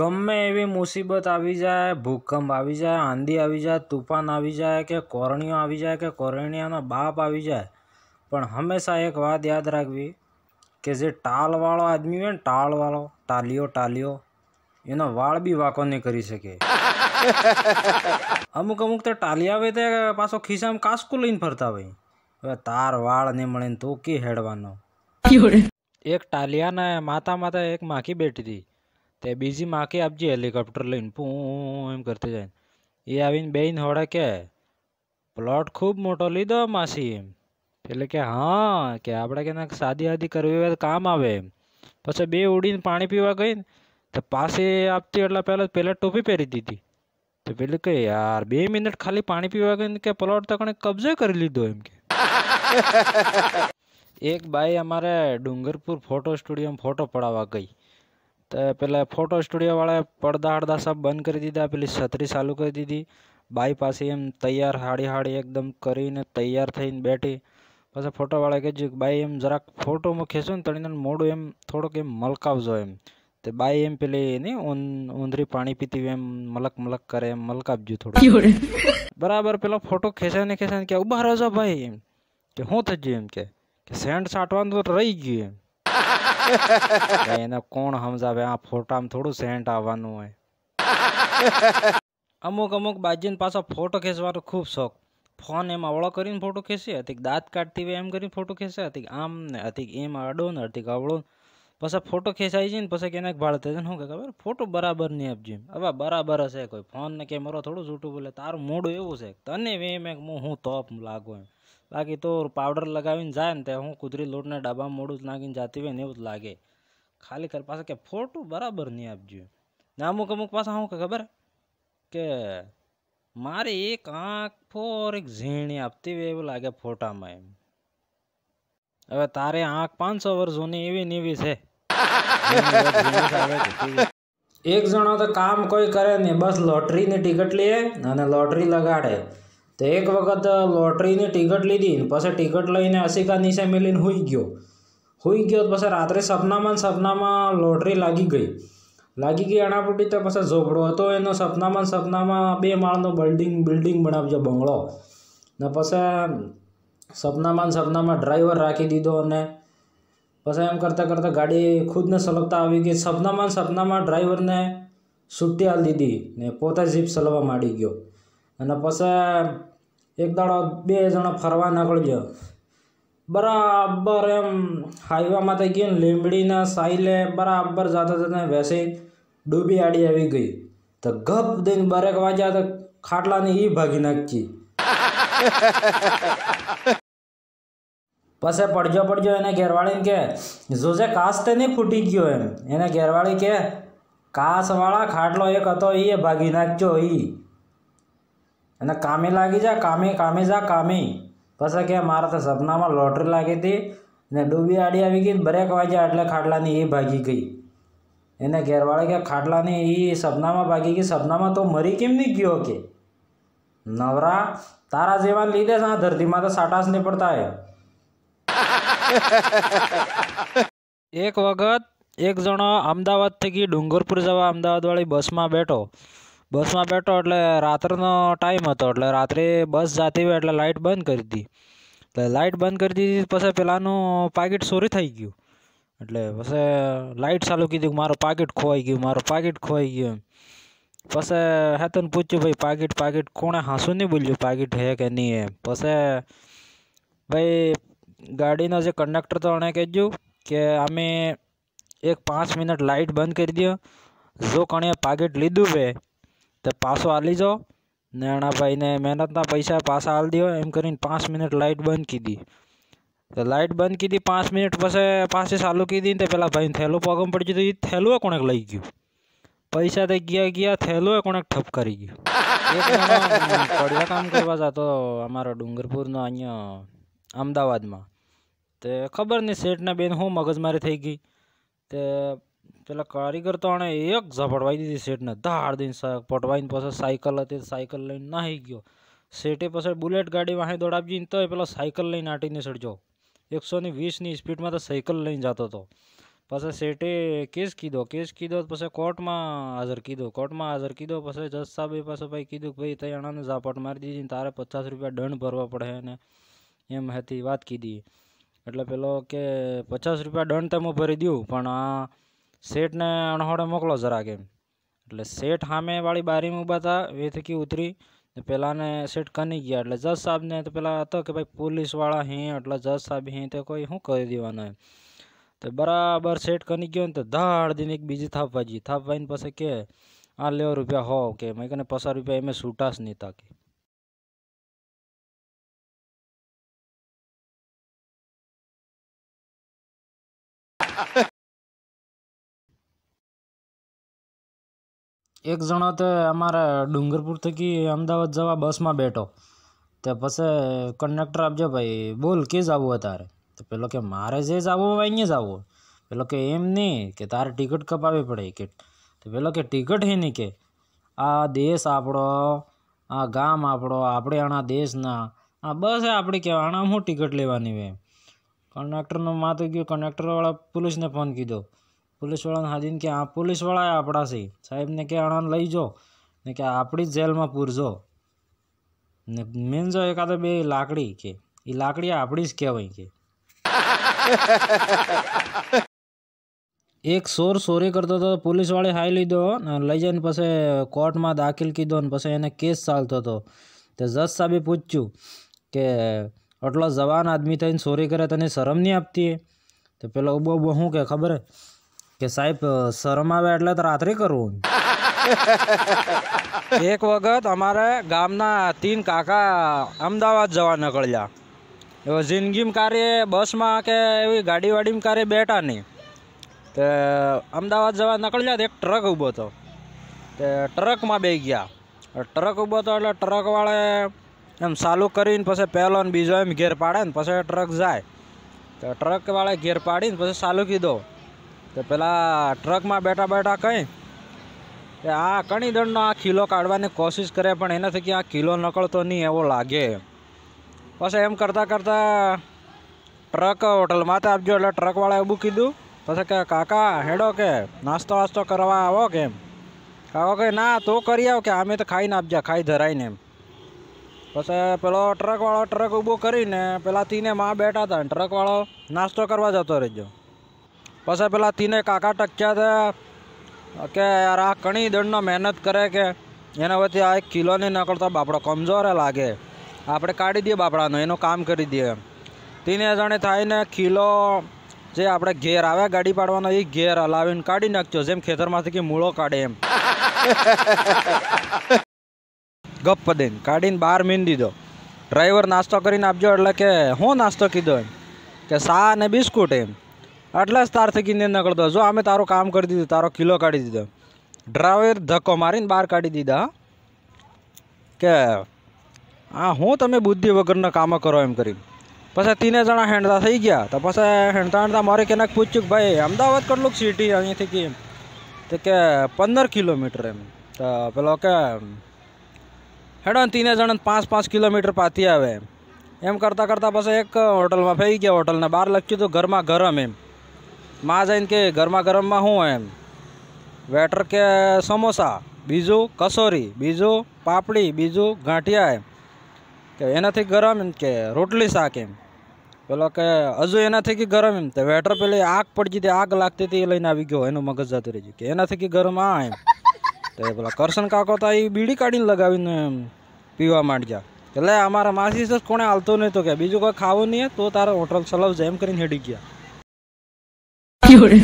ગમે એવી મુસીબત આવી જાય ભૂકંપ આવી જાય આંધી આવી જાય તૂફાન આવી જાય કે કોરણીઓ આવી જાય કે કોરણીઓનો બાપ આવી જાય પણ હંમેશા એક વાત યાદ રાખવી કે જે ટાલવાળો આદમી હોય ને ટાળવાળો ટાલીઓ ટાલીઓ એનો વાળ બી વાંકો નહીં કરી શકે અમુક અમુક તો ટાલિયા આવે તે પાછો ખિસ્સામાં કાસકું લઈને ફરતા હોય હવે તાર વાળ નહીં મળે ને તું કી હેડવાનો એક ટાલિયાના માતા માતા એક માખી બેઠી હતી તે બીજી માખી આપજી હેલિકોપ્ટર લઈને પૂ એમ કરતી જાય એ આવીને બેન હોડે કે પ્લોટ ખૂબ મોટો લીધો માસી એમ એટલે કે હા કે આપણે કે શાદી આદી કરવી હોય તો કામ આવે એમ પછી બે ઉડીને પાણી પીવા ગઈ ને તો પાસે આપતી એટલે પહેલાં પહેલાં ટોપી પહેરી દીધી તો પેલી કે યાર બે મિનિટ ખાલી પાણી પીવા ગઈ ને કે પ્લોટ તો કણે કબજે કરી લીધો એમ કે એક બાઈ અમારે ડુંગરપુર ફોટો સ્ટુડિયોમાં ફોટો પડાવવા ગઈ તો પેલા ફોટો સ્ટુડિયોવાળાએ પડદા હડદા સબ બંધ કરી દીધા પેલી છત્રી ચાલુ કરી દીધી બાઈ પાસે એમ તૈયાર હાડી હાડી એકદમ કરીને તૈયાર થઈને બેઠી પછી ફોટોવાળાએ કીધું કે બાઈ એમ જરાક ફોટોમાં ખેંચો ને તણીને મોડું એમ થોડોક એમ મલકાવજો એમ તે બાઈ એમ પેલી એની ઊંધરી પાણી પીતી એમ મલક મલક કરે એમ મલકાવજો થોડું બરાબર પેલો ફોટો ખેંચાને ખેંચાને કે ઉભા રહેજો ભાઈ એમ કે શું થઈ ગયું એમ કે સેન્ડ સાટવાનું તો રહી ગયું એમ એને કોણ સમજાવે આ ફોટામાં થોડું સેન્ટ આવવાનું હોય અમુક અમુક બાજીને પાછો ફોટો ખેંચવાનો ખૂબ શોખ ફોન એમ અવળો કરીને ફોટો ખેંચે અતિક દાંત કાઢતી હોય એમ કરીને ફોટો ખેંચે અતિક આમ ને અતિક એમ આડો ને અતિક અવળો પછી ફોટો ખેંચાઈ જઈને પછી કેને ભાળ થાય શું કે ખબર ફોટો બરાબર નહીં આપજે હવે બરાબર હશે કોઈ ફોન ને કેમેરો થોડું છૂટું બોલે તારું મોડું એવું છે તને એમ એક હું તોપ લાગુ એમ બાકી તો પાવડર લગાવીને જાય ને તે હું કુદરી લોટના ડાબામાં મોડું નાખીને જાતી હોય ને એવું જ લાગે ખાલી કર પાસે કે ફોટું બરાબર નહીં આપજો ને અમુક અમુક પાછા શું ખબર કે મારે એક આંખ ફોર એક ઝીણી આપતી હોય એવું લાગે ફોટામાં એમ હવે તારે આંખ પાંચસો વર્ષ જૂની એવી ને એવી છે એક જણો તો કામ કોઈ કરે નહીં બસ લોટરીની ટિકિટ લે અને લોટરી લગાડે તો એક વખત લોટરીની ટિકિટ લીધી પછી ટિકિટ લઈને અસિકા નીચે મેલીને હોઈ ગયો હોઈ ગયો પછી રાત્રે સપનામાં સપનામાં લોટરી લાગી ગઈ લાગી ગઈ અણાપૂટી તો પછી ઝોપડો હતો એનો સપનામાં સપનામાં બે માળનો બિલ્ડિંગ બિલ્ડિંગ બનાવજો બંગલો ને પછી સપનામાં સપનામાં ડ્રાઈવર રાખી દીધો અને પછી એમ કરતાં કરતાં ગાડી ખુદને સલગતા આવી ગઈ સપનામાં સપનામાં ડ્રાઈવરને છૂટી હાલ દીધી ને પોતે જીપ સલવા માંડી ગયો અને પછી એક દાડો બે જણા ફરવા નીકળજો બરાબર એમ હાઈવેમાંથી ગયો ને લીમડીના સાઈલે બરાબર જાતા જતા વેસે ડૂબી આડી આવી ગઈ તો ગપ દઈને બરેક વાગ્યા તો ખાટલાની ઈ ભાગી નાખી પછી પડજો પડજો એને ઘેરવાળીને કે જોજે કાસ તે નહીં ફૂટી ગયો એમ એને ઘેરવાળી કે કાસવાળા ખાટલો એક હતો એ ભાગી નાખજો ઈ અને કામે લાગી જા કામે કામે જા કામે પછી કે મારા તો સપનામાં લોટરી લાગી હતી ને ડૂબી આડી આવી ગઈ બ્રેક વાગ્યા એટલે ખાટલાની એ ભાગી ગઈ એને ઘેરવાળે કે ખાટલાની એ સપનામાં ભાગી ગઈ સપનામાં તો મરી કેમ નહીં ગયો કે નવરા તારા જેવા લીધે છે આ ધરતીમાં તો સાટાસ નહીં પડતા એક વખત એક જણો અમદાવાદ થકી ડુંગરપુર જવા અમદાવાદવાળી બસમાં બેઠો બસમાં બેઠો એટલે રાત્રનો ટાઈમ હતો એટલે રાત્રે બસ જતી હોય એટલે લાઇટ બંધ કરી દીધી એટલે લાઇટ બંધ કરી દીધી પછી પેલાનું પાકીટ ચોરી થઈ ગયું એટલે પછી લાઇટ ચાલુ કીધું મારું પાકીટ ખોવાઈ ગયું મારું પાકીટ ખોવાઈ ગયું પછી હેતન પૂછ્યું ભાઈ પાકીટ પાકીટ કોણે હાંસું નહીં બોલ્યું પાકીટ હે કે નહીં એમ પછી ભાઈ ગાડીનો જે કંડક્ટર તો એણે કહેજ્યું કે અમે એક પાંચ મિનિટ લાઇટ બંધ કરી દો જો કણે પાકીટ લીધું છે તે પાછો હાલી જાઓ નેણાભાઈને મહેનતના પૈસા પાછા હાલ દો એમ કરીને પાંચ મિનિટ લાઇટ બંધ કીધી તો લાઇટ બંધ કીધી પાંચ મિનિટ પછી પાસે ચાલુ કીધી ને તે પેલા ભાઈને થેલું પગમ પડી ગયું તો એ થેલું કોણેક લઈ ગયું પૈસા તે ગયા ગયા થેલું કોણેક ઠપ કરી ગયું પડ્યા કામ કરવા જતો અમારો ડુંગરપુરનો અહીંયા અમદાવાદમાં તે ખબર નહીં શેઠના બેન હું મગજમારી થઈ ગઈ તે પેલા કારીગર તો આણે એક ઝાપડવાઈ દીધી શેઠને ધાર દઈને પટવાઈને પછી સાયકલ હતી સાયકલ લઈને નાહી ગયો શેઠે પછી બુલેટ ગાડી વાહે દોડાવજી તો પેલા સાયકલ લઈને આટીને સડજો એકસો ને વીસની સ્પીડમાં તો સાયકલ લઈને જતો હતો પછી શેઠે કેસ કીધો કેસ કીધો પછી કોર્ટમાં હાજર કીધો કોર્ટમાં હાજર કીધો પછી જજ સાહેબે પાસે ભાઈ કીધું કે ભાઈ તઈ આણાને ઝાપટ મારી દીધી તારે પચાસ રૂપિયા દંડ ભરવા પડે ને એમ હતી વાત કીધી એટલે પેલો કે પચાસ રૂપિયા દંડ તમે ભરી દઉં પણ આ सेठ ने अणहोड़े मोकलो जरा के एट सेठ हामे वाली बारी में उभा था वे थे कि उतरी तो पेला ने सेठ कनी गया एट जज साहब ने तो पेला तो कि भाई पुलिस वाला हिं एट जज साहब हिं तो कोई हूँ कह दीवा है तो बराबर सेठ कनी गया तो दाड़ दिन एक बीजी थापा जी थापाई पास के आ ले रुपया हो के मैं कहने पसा रुपया इमें सूटास नहीं था कि એક જણો તે અમારે ડુંગરપુર થકી અમદાવાદ જવા બસમાં બેઠો તે પછી કંડક્ટર આપજો ભાઈ બોલ કે જવું તારે તો પેલો કે મારે જે જવું હોય અહીંયા જવું પેલો કે એમ નહીં કે તારે ટિકિટ કપાવવી પડે કે તો પેલો કે ટિકિટ હે નહીં કે આ દેશ આપણો આ ગામ આપણો આપણે આણા દેશના આ બસ આપણી કહેવાય આણા હું ટિકિટ લેવાની હોય કંડક્ટરનું માથું ગયું કંડક્ટરવાળા પોલીસને ફોન કીધો પોલીસવાળાને હાજીને કે આ પોલીસવાળાએ આપણાથી સાહેબને કે આણાને લઈ જો ને કે આપણી જ જેલમાં પૂરજો ને મેન જો એકાદે બે લાકડી કે એ લાકડી આપણી જ કહેવાય કે એક સોર સોરી કરતો હતો પોલીસવાળે હાઈ લીધો લઈ જઈને પછી કોર્ટમાં દાખલ કીધો ને પછી એને કેસ ચાલતો હતો તે જજ સાહેબે પૂછ્યું કે આટલો જવાન આદમી થઈને સોરી કરે તને શરમ નહીં આપતી તો પેલો બહુ બહુ શું કે ખબર હે કે સાહેબ શરમ આવે એટલે તો રાત્રે કરવું એક વખત અમારે ગામના તીન કાકા અમદાવાદ જવા નીકળ્યા એવો જિંદગીમાં કાર્ય બસમાં કે એવી ગાડી વાડીમાં કાર્ય બેઠા નહીં તે અમદાવાદ જવા નીકળ્યા તો એક ટ્રક ઊભો હતો તે ટ્રકમાં બે ગયા ટ્રક ઊભો હતો એટલે ટ્રકવાળે એમ ચાલુ કરીને પછી પહેલો ને બીજો એમ ઘેર પાડે ને પછી ટ્રક જાય તો ટ્રકવાળા ઘેર પાડીને પછી ચાલુ કીધો તો પેલા ટ્રકમાં બેઠા બેઠા કંઈ કે આ કણીદળનો આ કિલો કાઢવાની કોશિશ કરે પણ એનાથી કે આ કિલો નકળતો નહીં એવો લાગે પછી એમ કરતાં કરતાં ટ્રક હોટલમાં તે આપજો એટલે ટ્રકવાળાએ એવું કીધું પછી કે કાકા હેડો કે નાસ્તો વાસ્તો કરવા આવો કે એમ કાકો કે ના તો કરી આવો કે અમે તો ખાઈને આપજે ખાઈ ધરાઈને એમ પછી પેલો ટ્રકવાળો ટ્રક ઊભો કરીને પેલા તીને માં બેઠા હતા ટ્રકવાળો નાસ્તો કરવા જતો રહેજો પછી પેલા તીને કાકા ટક્યા હતા કે યાર આ ઘણી દંડનો મહેનત કરે કે એના વચ્ચે આ એક કિલો નહીં નીકળતો બાપડો કમજોર લાગે આપણે કાઢી દઈએ બાપડાનો એનું કામ કરી દઈએ તીને જાણે થાયને કિલો જે આપણે ઘેર આવે ગાડી પાડવાનો એ ઘેર હલાવીને કાઢી નાખજો જેમ ખેતરમાંથી કે મૂળો કાઢે એમ ગપ્પ દઈને કાઢીને બહાર મીન દીધો ડ્રાઈવર નાસ્તો કરીને આપજો એટલે કે હું નાસ્તો કીધો એમ કે સા અને બિસ્કુટ એમ આટલા જ તાર થકીને નકળતો જો અમે તારો કામ કરી દીધું તારો કિલો કાઢી દીધો ડ્રાઈવર ધક્કો મારીને બહાર કાઢી દીધા કે આ હું તમે બુદ્ધિ વગરના કામ કરો એમ કરી પછી તીને જણા હેંડતા થઈ ગયા તો પછી હેંડતા હેંડતા મારે કેનાક પૂછ્યું કે ભાઈ અમદાવાદ કેટલુંક સિટી અહીંયાથી કે તો કે પંદર કિલોમીટર એમ તો પેલો કે હેડો ને તીને જણા પાંચ પાંચ કિલોમીટર પાતી આવે એમ કરતાં કરતાં પછી એક હોટલમાં ફઈ ગયા હોટલના બહાર લખ્યું હતું ઘરમાં ગરમ એમ માં જઈને કે ગરમા ગરમમાં શું એમ વેટર કે સમોસા બીજું કસોરી બીજું પાપડી બીજું ગાંઠિયા એમ કે એનાથી ગરમ એમ કે રોટલી શાક એમ પેલો કે હજુ એનાથી કે ગરમ એમ તો વેટર પેલી આગ પડતી હતી આગ લાગતી હતી એ લઈને આવી ગયો એનું મગજ જતું રહી ગયું કે એનાથી કે ગરમ આ એમ તો પેલા કરશન કાકો તો એ બીડી કાઢીને લગાવીને એમ પીવા માંડ્યા એટલે અમારા માસી કોણે હાલતો નહીં તો કે બીજું કોઈ ખાવું નહીં તો તારો હોટલ ચલાવજે એમ કરીને હેડી ગયા 有人。